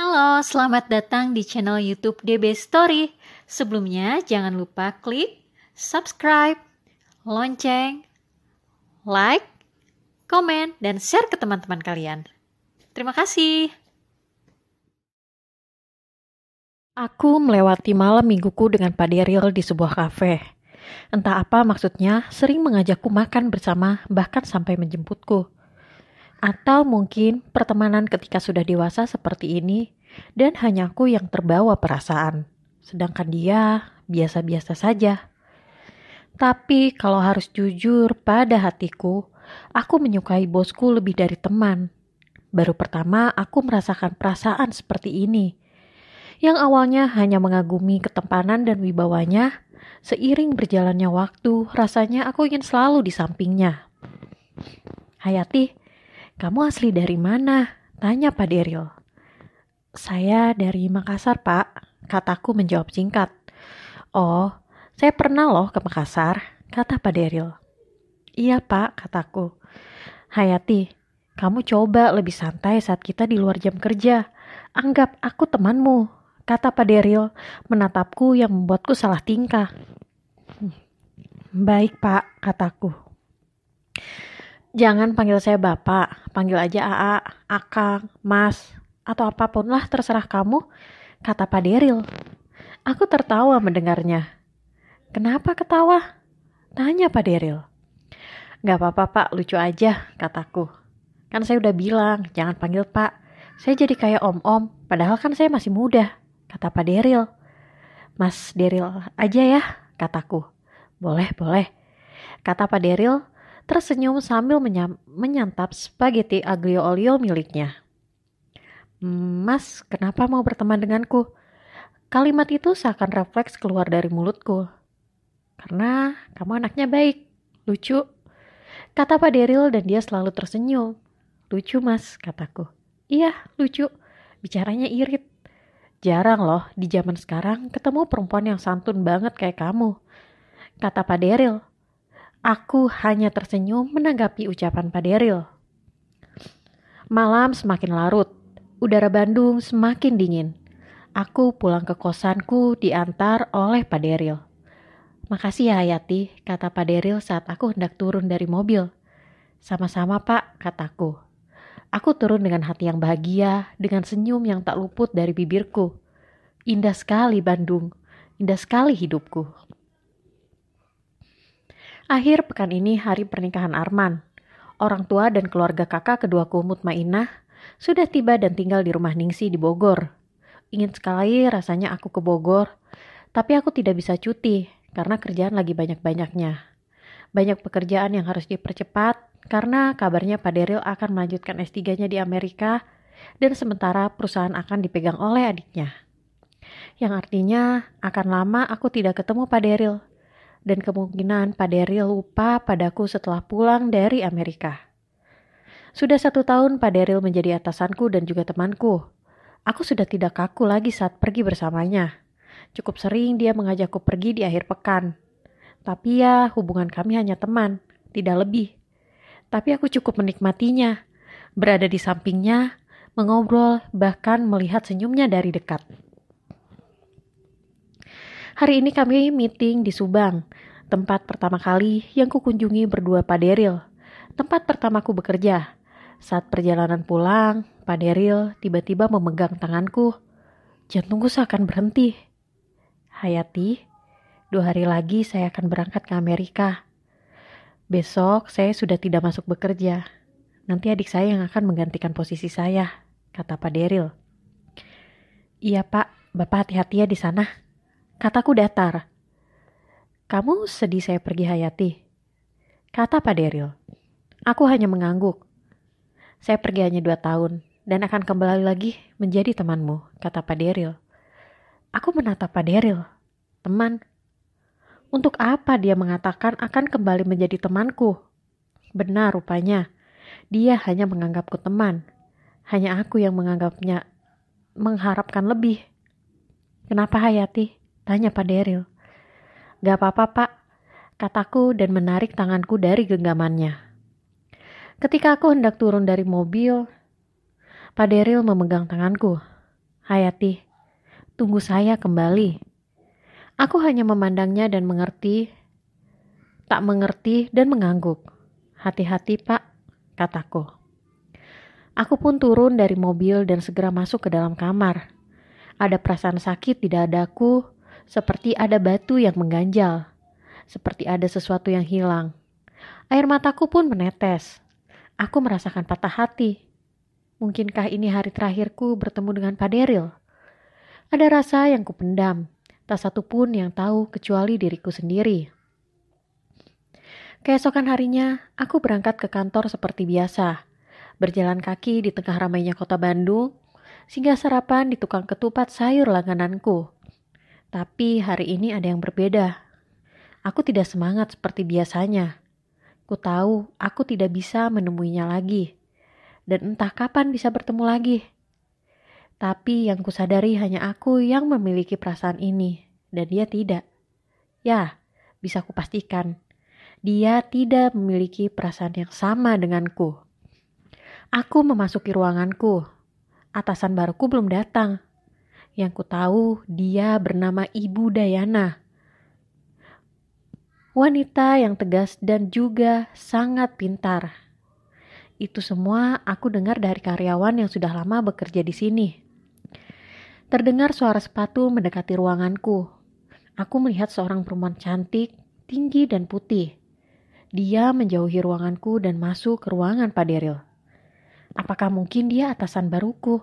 Halo, selamat datang di channel YouTube DB Story. Sebelumnya, jangan lupa klik subscribe, lonceng, like, komen, dan share ke teman-teman kalian. Terima kasih. Aku melewati malam mingguku dengan Pak Daryl di sebuah kafe. Entah apa maksudnya, sering mengajakku makan bersama, bahkan sampai menjemputku. Atau mungkin pertemanan ketika sudah dewasa seperti ini dan hanya aku yang terbawa perasaan, sedangkan dia biasa-biasa saja. Tapi kalau harus jujur pada hatiku, aku menyukai bosku lebih dari teman. Baru pertama aku merasakan perasaan seperti ini. Yang awalnya hanya mengagumi ketempanan dan wibawanya, seiring berjalannya waktu, rasanya aku ingin selalu di sampingnya. Hayati, kamu asli dari mana? Tanya Pak Deril. Saya dari Makassar, Pak. Kataku menjawab singkat. Oh, saya pernah loh ke Makassar, kata Pak Deril. Iya, Pak, kataku. Hayati, kamu coba lebih santai saat kita di luar jam kerja. Anggap aku temanmu, kata Pak Deril, menatapku yang membuatku salah tingkah. Hmm, baik, Pak, kataku. Jangan panggil saya bapak, panggil aja AA, Akang, Mas, atau apapun lah terserah kamu, kata Pak Deril. Aku tertawa mendengarnya. Kenapa ketawa? Tanya Pak Deril. Gak apa-apa pak, lucu aja, kataku. Kan saya udah bilang, jangan panggil pak. Saya jadi kayak om-om, padahal kan saya masih muda, kata Pak Deril. Mas Deril aja ya, kataku. Boleh, boleh. Kata Pak Deril tersenyum sambil menyantap spaghetti aglio olio miliknya. Mas, kenapa mau berteman denganku? Kalimat itu seakan refleks keluar dari mulutku. Karena kamu anaknya baik, lucu. Kata Pak Deril dan dia selalu tersenyum. Lucu mas, kataku. Iya, lucu. Bicaranya irit. Jarang loh di zaman sekarang ketemu perempuan yang santun banget kayak kamu. Kata Pak Deril. Aku hanya tersenyum menanggapi ucapan Pak Deril. Malam semakin larut, udara Bandung semakin dingin. Aku pulang ke kosanku diantar oleh Pak Deril. Makasih ya Hayati, kata Pak Deril saat aku hendak turun dari mobil. Sama-sama pak, kataku. Aku turun dengan hati yang bahagia, dengan senyum yang tak luput dari bibirku. Indah sekali Bandung, indah sekali hidupku. Akhir pekan ini hari pernikahan Arman. Orang tua dan keluarga kakak kedua kumut Mainah sudah tiba dan tinggal di rumah Ningsi di Bogor. Ingin sekali rasanya aku ke Bogor, tapi aku tidak bisa cuti karena kerjaan lagi banyak-banyaknya. Banyak pekerjaan yang harus dipercepat karena kabarnya Pak Deril akan melanjutkan S3-nya di Amerika dan sementara perusahaan akan dipegang oleh adiknya. Yang artinya akan lama aku tidak ketemu Pak Deril dan kemungkinan Pak Derry lupa padaku setelah pulang dari Amerika. Sudah satu tahun Pak Deril menjadi atasanku dan juga temanku. Aku sudah tidak kaku lagi saat pergi bersamanya. Cukup sering dia mengajakku pergi di akhir pekan. Tapi ya, hubungan kami hanya teman, tidak lebih. Tapi aku cukup menikmatinya. Berada di sampingnya, mengobrol, bahkan melihat senyumnya dari dekat. Hari ini kami meeting di Subang, tempat pertama kali yang kukunjungi berdua Pak Deril. Tempat pertamaku bekerja. Saat perjalanan pulang, Pak Deril tiba-tiba memegang tanganku. Jantungku seakan berhenti. Hayati, dua hari lagi saya akan berangkat ke Amerika. Besok saya sudah tidak masuk bekerja. Nanti adik saya yang akan menggantikan posisi saya, kata Pak Deril. Iya pak, bapak hati-hati ya di sana, Kataku datar. Kamu sedih saya pergi Hayati? Kata Pak Deril. Aku hanya mengangguk. Saya pergi hanya dua tahun dan akan kembali lagi menjadi temanmu, kata Pak Deril. Aku menatap Pak Deril. Teman. Untuk apa dia mengatakan akan kembali menjadi temanku? Benar rupanya. Dia hanya menganggapku teman. Hanya aku yang menganggapnya mengharapkan lebih. Kenapa Hayati? Tanya Pak Daryl. Gak apa-apa pak, kataku dan menarik tanganku dari genggamannya. Ketika aku hendak turun dari mobil, Pak Daryl memegang tanganku. Hayati, tunggu saya kembali. Aku hanya memandangnya dan mengerti, tak mengerti dan mengangguk. Hati-hati pak, kataku. Aku pun turun dari mobil dan segera masuk ke dalam kamar. Ada perasaan sakit di dadaku seperti ada batu yang mengganjal, seperti ada sesuatu yang hilang. Air mataku pun menetes. Aku merasakan patah hati. Mungkinkah ini hari terakhirku bertemu dengan Pak Deril? Ada rasa yang kupendam, tak satu pun yang tahu kecuali diriku sendiri. Keesokan harinya, aku berangkat ke kantor seperti biasa. Berjalan kaki di tengah ramainya kota Bandung, sehingga sarapan di tukang ketupat sayur langgananku. Tapi hari ini ada yang berbeda. Aku tidak semangat seperti biasanya. Ku tahu aku tidak bisa menemuinya lagi. Dan entah kapan bisa bertemu lagi. Tapi yang kusadari hanya aku yang memiliki perasaan ini. Dan dia tidak. Ya, bisa kupastikan. Dia tidak memiliki perasaan yang sama denganku. Aku memasuki ruanganku. Atasan baruku belum datang yang ku tahu dia bernama Ibu Dayana. Wanita yang tegas dan juga sangat pintar. Itu semua aku dengar dari karyawan yang sudah lama bekerja di sini. Terdengar suara sepatu mendekati ruanganku. Aku melihat seorang perempuan cantik, tinggi dan putih. Dia menjauhi ruanganku dan masuk ke ruangan Pak Deril. Apakah mungkin dia atasan baruku?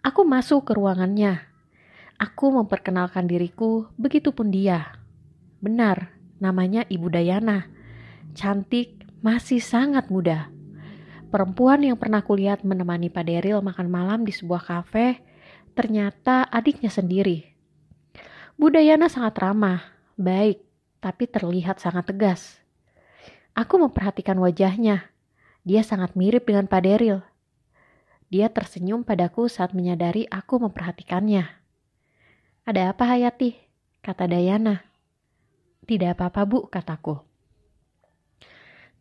Aku masuk ke ruangannya. Aku memperkenalkan diriku, begitupun dia. Benar, namanya Ibu Dayana. Cantik, masih sangat muda. Perempuan yang pernah kulihat menemani Pak Deril makan malam di sebuah kafe, ternyata adiknya sendiri. Bu Dayana sangat ramah, baik, tapi terlihat sangat tegas. Aku memperhatikan wajahnya. Dia sangat mirip dengan Pak Deril. Dia tersenyum padaku saat menyadari aku memperhatikannya. Ada apa Hayati? Kata Dayana. Tidak apa-apa bu, kataku.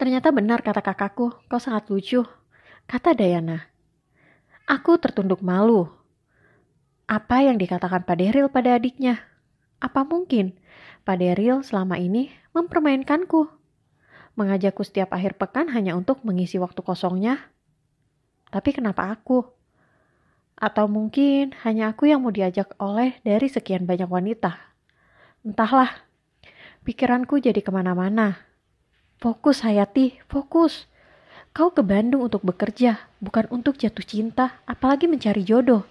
Ternyata benar kata kakakku, kau sangat lucu. Kata Dayana. Aku tertunduk malu. Apa yang dikatakan Pak Deril pada adiknya? Apa mungkin Pak Deril selama ini mempermainkanku? Mengajakku setiap akhir pekan hanya untuk mengisi waktu kosongnya tapi kenapa aku? Atau mungkin hanya aku yang mau diajak oleh dari sekian banyak wanita. Entahlah, pikiranku jadi kemana-mana. Fokus Hayati, fokus. Kau ke Bandung untuk bekerja, bukan untuk jatuh cinta, apalagi mencari jodoh.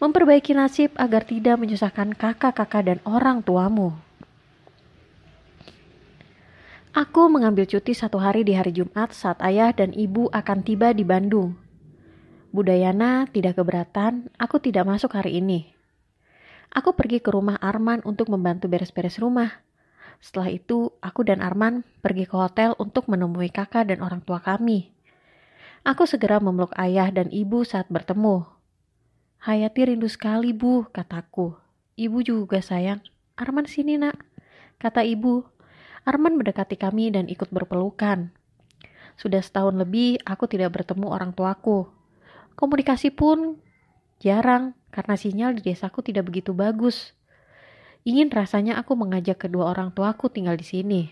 Memperbaiki nasib agar tidak menyusahkan kakak-kakak dan orang tuamu. Aku mengambil cuti satu hari di hari Jumat saat ayah dan ibu akan tiba di Bandung. Budayana tidak keberatan, aku tidak masuk hari ini. Aku pergi ke rumah Arman untuk membantu beres-beres rumah. Setelah itu, aku dan Arman pergi ke hotel untuk menemui kakak dan orang tua kami. Aku segera memeluk ayah dan ibu saat bertemu. Hayati rindu sekali, Bu, kataku. Ibu juga sayang. Arman sini, nak, kata ibu. Arman mendekati kami dan ikut berpelukan. Sudah setahun lebih, aku tidak bertemu orang tuaku. Komunikasi pun jarang karena sinyal di desaku tidak begitu bagus. Ingin rasanya aku mengajak kedua orang tuaku tinggal di sini.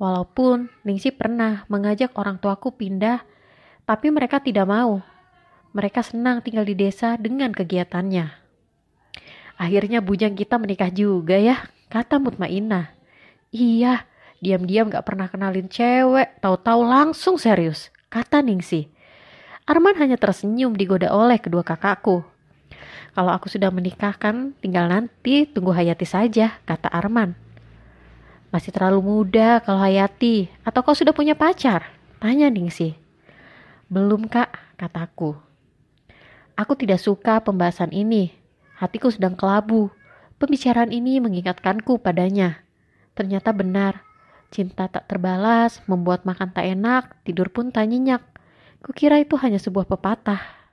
Walaupun Ningsi pernah mengajak orang tuaku pindah, tapi mereka tidak mau. Mereka senang tinggal di desa dengan kegiatannya. Akhirnya bujang kita menikah juga ya, kata Mutmainah. Iya, diam-diam gak pernah kenalin cewek, tahu-tahu langsung serius, kata Ningsi. Arman hanya tersenyum digoda oleh kedua kakakku. Kalau aku sudah menikahkan, tinggal nanti tunggu Hayati saja, kata Arman. Masih terlalu muda kalau Hayati, atau kau sudah punya pacar? Tanya Ningsih. Belum kak, kataku. Aku tidak suka pembahasan ini. Hatiku sedang kelabu. Pembicaraan ini mengingatkanku padanya. Ternyata benar, cinta tak terbalas, membuat makan tak enak, tidur pun tak nyenyak. Kukira itu hanya sebuah pepatah